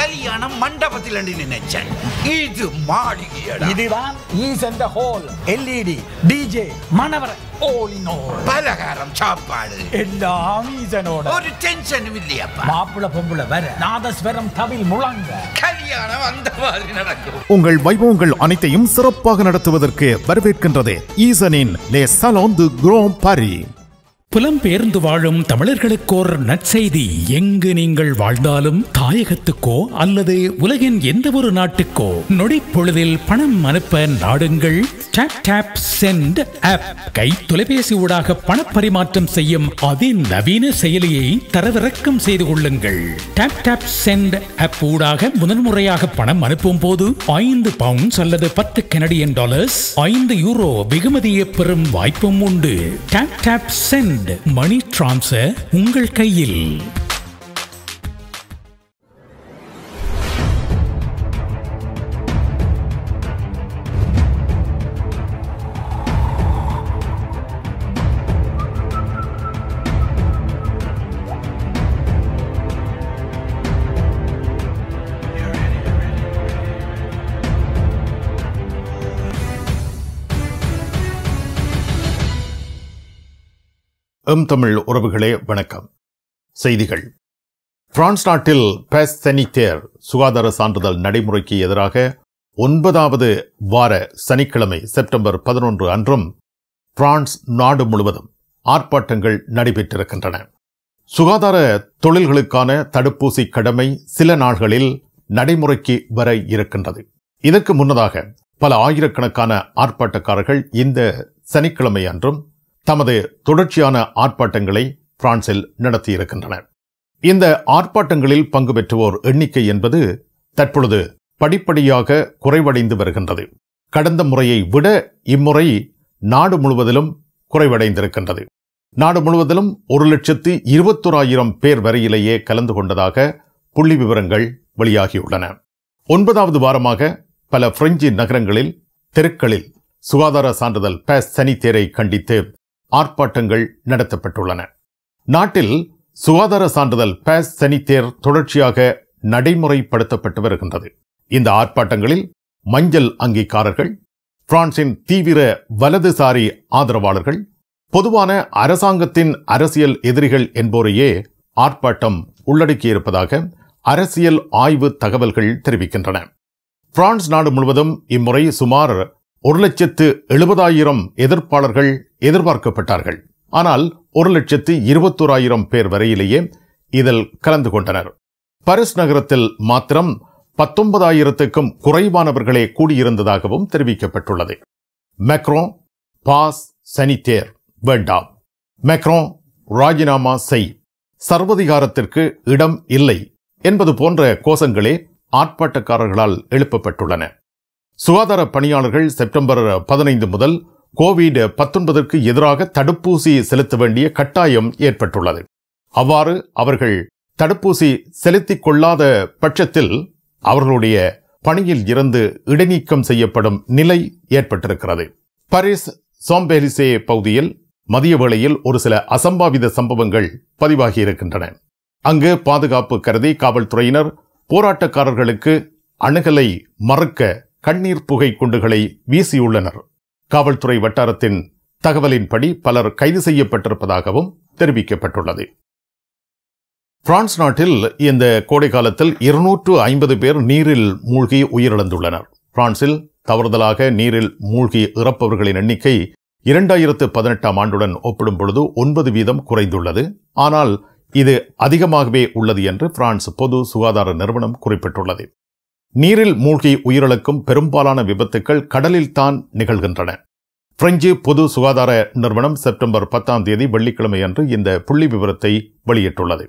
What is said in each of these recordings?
கல்யாணம் மண்டபத்தில் என்று நினைச்சேன் இது மாளிகையடா இதுதான் ஈஸ் அண்ட் ஹோல் எல்இடி டிஜே மணவர ஓலினோ பலகாரம் சாப்பாடு எல்லாம் ஈசனோட ஒரு டென்ஷனும் இல்லையாப்பா மாப்பிள பொம்பளை வர நாதஸ்வரம் தவில் முழங்க கல்யாணம் அந்த மாதிரி நடக்கும் உங்கள் வைபவங்கள் அனைத்தையும் சிறப்பாக நடத்துவதற்கு வரவேற்கின்றது ஈசனின் லே தி குரோம் பாரி புலம்பெயர்ந்து வாழும் தமிழர்களுக்கோர் நற்செய்தி எங்கு நீங்கள் வாழ்ந்தாலும் தாயகத்துக்கோ அல்லது உலகின் எந்த ஒரு நாட்டுக்கோ நொடிப்பொழுதில் பணம் அனுப்ப நாடுங்கள் சென்ட் ஆப் கை தொலைபேசி ஊடாக பரிமாற்றம் செய்யும் அதிநவீன செயலியை தரவிறக்கம் செய்து கொள்ளுங்கள் டாப் டாப் சென்ட் ஆப் ஊடாக முதன்முறையாக பணம் அனுப்பும் போது ஐந்து பவுண்ட்ஸ் அல்லது பத்து கனடியன் டாலர்ஸ் ஐந்து யூரோ வெகுமதியை பெறும் வாய்ப்பும் உண்டு top top cent gold money transfer உங்கள் கையில் எம் தமிழ் உறவுகளே வணக்கம் செய்திகள் பிரான்ஸ் நாட்டில் பேஸ் சுகாதார சான்றிதழ் நடைமுறைக்கு எதிராக ஒன்பதாவது வார சனிக்கிழமை செப்டம்பர் பதினொன்று அன்றும் பிரான்ஸ் நாடு முழுவதும் ஆர்ப்பாட்டங்கள் நடைபெற்றிருக்கின்றன சுகாதார தொழில்களுக்கான தடுப்பூசி கடமை சில நாள்களில் நடைமுறைக்கு வர இருக்கின்றது இதற்கு முன்னதாக பல ஆயிரக்கணக்கான ஆர்ப்பாட்டக்காரர்கள் இந்த சனிக்கிழமை அன்றும் தமது தொடர்ச்சியான ஆர்ப்பாட்டங்களை பிரான்சில் நடத்தியிருக்கின்றன இந்த ஆர்ப்பாட்டங்களில் பங்கு பெற்றுவோர் எண்ணிக்கை என்பது தற்பொழுது படிப்படியாக குறைவடைந்து வருகின்றது கடந்த முறையை விட இம்முறை நாடு முழுவதிலும் குறைவடைந்திருக்கின்றது நாடு முழுவதிலும் ஒரு லட்சத்து இருபத்தோராயிரம் பேர் வரையிலேயே கலந்து கொண்டதாக புள்ளி விவரங்கள் வெளியாகியுள்ளன ஒன்பதாவது வாரமாக பல பிரெஞ்சு நகரங்களில் தெருக்களில் சுகாதார சான்றிதழ் பேஸ் சனித்தேரை கண்டித்து ஆர்ப்பாட்டங்கள் நடத்தப்பட்டுள்ளன நாட்டில் சுகாதார சான்றிதழ் பேஸ் சனித்தேர் தொடர்ச்சியாக நடைமுறைப்படுத்தப்பட்டு வருகின்றது இந்த ஆர்ப்பாட்டங்களில் மஞ்சள் அங்கீகாரர்கள் பிரான்சின் தீவிர வலதுசாரி ஆதரவாளர்கள் பொதுவான அரசாங்கத்தின் அரசியல் எதிரிகள் என்போரையே ஆர்ப்பாட்டம் உள்ளடக்கியிருப்பதாக அரசியல் ஆய்வு தகவல்கள் தெரிவிக்கின்றன பிரான்ஸ் நாடு முழுவதும் இம்முறை சுமார் ஒரு லட்சத்து எழுபதாயிரம் எதிர்ப்பாளர்கள் எதிர்பார்க்கப்பட்டார்கள் ஆனால் ஒரு லட்சத்து இருபத்தோராயிரம் பேர் வரையிலேயே இதில் கலந்து கொண்டனர் பரிஸ் நகரத்தில் மாத்திரம் பத்தொன்பதாயிரத்துக்கும் குறைவானவர்களே கூடியிருந்ததாகவும் தெரிவிக்கப்பட்டுள்ளது மெக்ரோ பாஸ் சனித்தேர் வேண்டாம் மெக்ரோ ராஜினாமா செய் சர்வதிகாரத்திற்கு இடம் இல்லை என்பது போன்ற கோஷங்களே ஆர்ப்பாட்டக்காரர்களால் எழுப்பப்பட்டுள்ளன சுகாதார பணியாளர்கள் செப்டம்பர் பதினைந்து முதல் கோவிட் பத்தொன்பதற்கு எதிராக தடுப்பூசி செலுத்த வேண்டிய கட்டாயம் ஏற்பட்டுள்ளது அவ்வாறு அவர்கள் தடுப்பூசி செலுத்திக் கொள்ளாத பட்சத்தில் அவர்களுடைய பணியில் இருந்து இடைநீக்கம் செய்யப்படும் நிலை ஏற்பட்டிருக்கிறது பரிஸ் சோம்பேலிசே பகுதியில் மதிய வேளையில் ஒரு சில அசம்பாவித சம்பவங்கள் பதிவாகி இருக்கின்றன அங்கு பாதுகாப்பு கருதி காவல்துறையினர் போராட்டக்காரர்களுக்கு அணுகலை மறுக்க கண்ணீர் புகை குண்டுகளை வீசியுள்ளனர் காவல்துறை வட்டாரத்தின் தகவலின்படி பலர் கைது செய்யப்பட்டிருப்பதாகவும் தெரிவிக்கப்பட்டுள்ளது பிரான்ஸ் நாட்டில் இந்த கோடை காலத்தில் இருநூற்று ஐம்பது பேர் நீரில் மூழ்கி உயிரிழந்துள்ளனர் பிரான்சில் தவறுதலாக நீரில் மூழ்கி இறப்பவர்களின் எண்ணிக்கை இரண்டாயிரத்து பதினெட்டாம் ஆண்டுடன் ஒப்பிடும் பொழுது ஒன்பது வீதம் குறைந்துள்ளது ஆனால் இது அதிகமாகவே உள்ளது என்று பிரான்ஸ் பொது சுகாதார நிறுவனம் குறிப்பிட்டுள்ளது நீரில் மூழ்கி உயிரிழக்கும் பெரும்பாலான விபத்துக்கள் கடலில்தான் நிகழ்கின்றன பிரெஞ்சு பொது சுகாதார நிறுவனம் செப்டம்பர் பத்தாம் தேதி வெள்ளிக்கிழமை அன்று இந்த புள்ளி விவரத்தை வெளியிட்டுள்ளது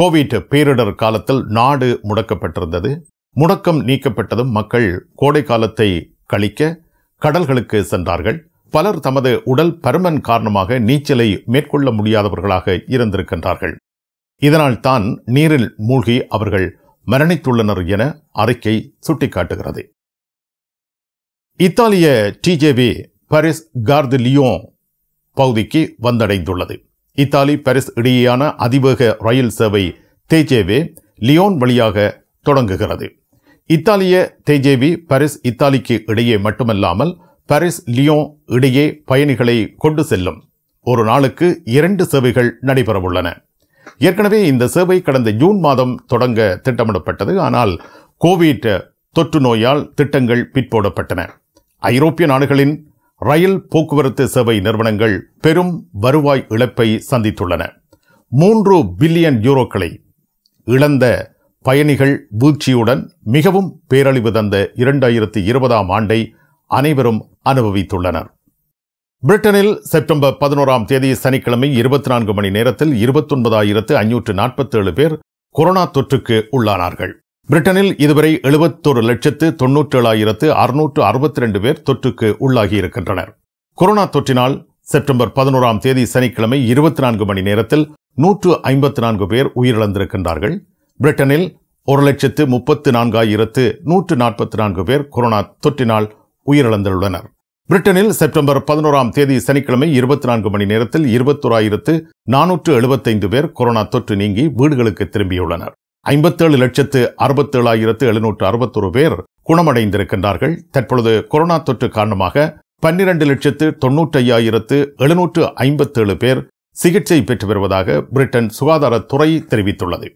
கோவிட் பேரிடர் காலத்தில் நாடு முடக்கப்பட்டிருந்தது முடக்கம் நீக்கப்பட்டதும் மக்கள் கோடை காலத்தை கழிக்க கடல்களுக்கு சென்றார்கள் பலர் தமது உடல் பருமன் காரணமாக நீச்சலை மேற்கொள்ள முடியாதவர்களாக இருந்திருக்கின்றார்கள் இதனால் தான் நீரில் மூழ்கி அவர்கள் மரணித்துள்ளனர் என அறிக்கை சுட்டிக்காட்டுகிறது இத்தாலிய டிஜேபி பாரிஸ் கார்து லியோன் பகுதிக்கு வந்தடைந்துள்ளது இத்தாலி பாரிஸ் இடையேயான அதிவேக ரயில் சேவை தேஜேவே லியோன் வழியாக தொடங்குகிறது இத்தாலிய தேஜேவி பாரிஸ் இத்தாலிக்கு இடையே மட்டுமல்லாமல் பாரிஸ் லியோன் இடையே பயணிகளை கொண்டு செல்லும் ஒரு நாளுக்கு இரண்டு சேவைகள் நடைபெறவுள்ளன ஏற்கனவே இந்த சேவை கடந்த ஜூன் மாதம் தொடங்க திட்டமிடப்பட்டது ஆனால் கோவிட் தொற்று நோயால் திட்டங்கள் பிற்போடப்பட்டன ஐரோப்பிய நாடுகளின் ரயில் போக்குவரத்து சேவை நிறுவனங்கள் பெரும் வருவாய் இழப்பை சந்தித்துள்ளன மூன்று பில்லியன் யூரோக்களை இழந்த பயணிகள் வீழ்ச்சியுடன் மிகவும் பேரழிவு தந்த இரண்டாயிரத்தி இருபதாம் ஆண்டை அனைவரும் அனுபவித்துள்ளனர் பிரிட்டனில் செப்டம்பர் பதினோராம் தேதி சனிக்கிழமை இருபத்தி நான்கு மணி நேரத்தில் இருபத்தொன்பதாயிரத்து ஐநூற்று நாற்பத்தேழு பேர் கொரோனா தொற்றுக்கு உள்ளானார்கள் பிரிட்டனில் இதுவரை எழுபத்தொரு லட்சத்து தொன்னூற்றேழாயிரத்து அறுநூற்று அறுபத்தி ரெண்டு பேர் தொற்றுக்கு உள்ளாகியிருக்கின்றனர் கொரோனா தொற்றினால் செப்டம்பர் பதினோராம் தேதி சனிக்கிழமை இருபத்தி நான்கு மணி நேரத்தில் நூற்று ஐம்பத்து நான்கு பேர் உயிரிழந்திருக்கின்றார்கள் பிரிட்டனில் ஒரு லட்சத்து முப்பத்து நான்காயிரத்து நூற்று நாற்பத்தி நான்கு பேர் கொரோனா தொற்றினால் உயிரிழந்துள்ளனர் பிரிட்டனில் செப்டம்பர் பதினோராம் தேதி சனிக்கிழமை இருபத்தி நான்கு மணி நேரத்தில் இருபத்தோராயிரத்து நானூற்று எழுபத்தைந்து பேர் கொரோனா தொற்று நீங்கி வீடுகளுக்கு திரும்பியுள்ளனர் ஐம்பத்தேழு லட்சத்து அறுபத்தேழாயிரத்து எழுநூற்று அறுபத்தொரு பேர் குணமடைந்திருக்கின்றார்கள் தற்பொழுது கொரோனா தொற்று காரணமாக பன்னிரண்டு லட்சத்து ஐயாயிரத்து எழுநூற்று ஐம்பத்தேழு பேர் சிகிச்சை பெற்று வருவதாக பிரிட்டன் சுகாதாரத்துறை தெரிவித்துள்ளது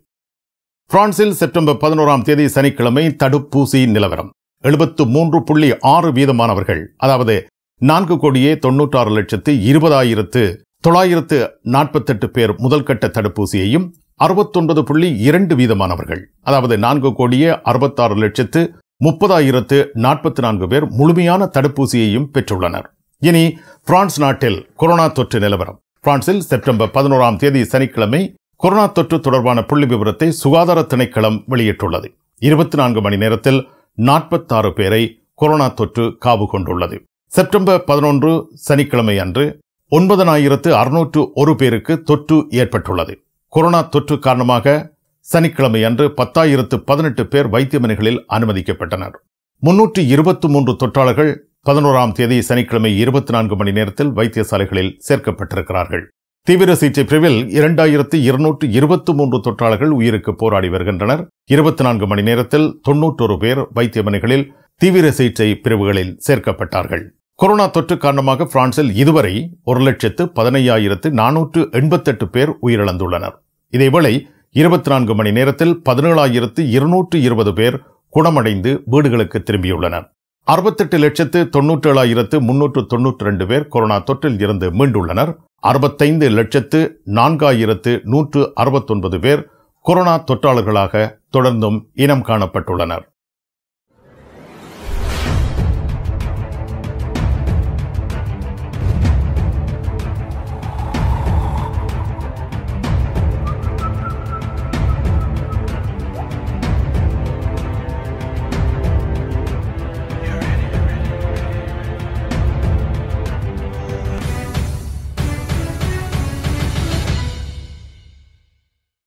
பிரான்சில் செப்டம்பர் பதினோராம் தேதி சனிக்கிழமை தடுப்பூசி நிலவரம் எழுபத்து மூன்று புள்ளி ஆறு வீதமானவர்கள் அதாவது நான்கு கோடியே தொன்னூற்றாறு லட்சத்து இருபதாயிரத்து தொள்ளாயிரத்து நாற்பத்தெட்டு பேர் முதல்கட்ட தடுப்பூசியையும் அறுபத்தொன்பது புள்ளி இரண்டு வீதமானவர்கள் அதாவது நான்கு கோடியே அறுபத்தாறு லட்சத்து முப்பதாயிரத்து நாற்பத்தி நான்கு பேர் முழுமையான தடுப்பூசியையும் பெற்றுள்ளனர் இனி பிரான்ஸ் நாட்டில் கொரோனா தொற்று நிலவரம் பிரான்சில் செப்டம்பர் பதினோராம் தேதி சனிக்கிழமை கொரோனா தொற்று தொடர்பான புள்ளி விவரத்தை சுகாதார திணைக்களம் வெளியிட்டுள்ளது இருபத்தி நான்கு மணி நேரத்தில் நாற்பத்தாறு பேரை கொரோனா தொற்று காவு கொண்டுள்ளது செப்டம்பர் பதினொன்று சனிக்கிழமை அன்று ஒன்பதனாயிரத்து அறுநூற்று ஒரு பேருக்கு தொற்று ஏற்பட்டுள்ளது கொரோனா தொற்று காரணமாக சனிக்கிழமை அன்று பத்தாயிரத்து பதினெட்டு பேர் வைத்தியமனைகளில் அனுமதிக்கப்பட்டனர் முன்னூற்றி இருபத்தி மூன்று தொற்றாளர்கள் பதினோராம் தேதி சனிக்கிழமை இருபத்தி நான்கு மணி நேரத்தில் வைத்தியசாலைகளில் சேர்க்கப்பட்டிருக்கிறார்கள் தீவிர சிகிச்சை பிரிவில் இரண்டாயிரத்தி இருநூற்று இருபத்தி மூன்று தொற்றாளர்கள் உயிருக்கு போராடி வருகின்றனர் இருபத்தி நான்கு மணி நேரத்தில் தொன்னூற்றொரு பேர் வைத்தியமனைகளில் தீவிர சிகிச்சை பிரிவுகளில் சேர்க்கப்பட்டார்கள் கொரோனா தொற்று காரணமாக பிரான்சில் இதுவரை ஒரு லட்சத்து பதினையாயிரத்து நானூற்று எண்பத்தெட்டு பேர் உயிரிழந்துள்ளனர் இதேவேளை இருபத்தி நான்கு மணி நேரத்தில் பதினேழாயிரத்து இருநூற்று இருபது பேர் குணமடைந்து வீடுகளுக்கு திரும்பியுள்ளனர் அறுபத்தெட்டு லட்சத்து தொன்னூற்றேழாயிரத்து முன்னூற்று தொன்னூற்றி ரெண்டு பேர் கொரோனா தொற்றில் இருந்து மீண்டுள்ளனர் அறுபத்தைந்து லட்சத்து நான்காயிரத்து நூற்று அறுபத்தொன்பது பேர் கொரோனா தொற்றாளர்களாக தொடர்ந்தும் இனம் காணப்பட்டுள்ளனர்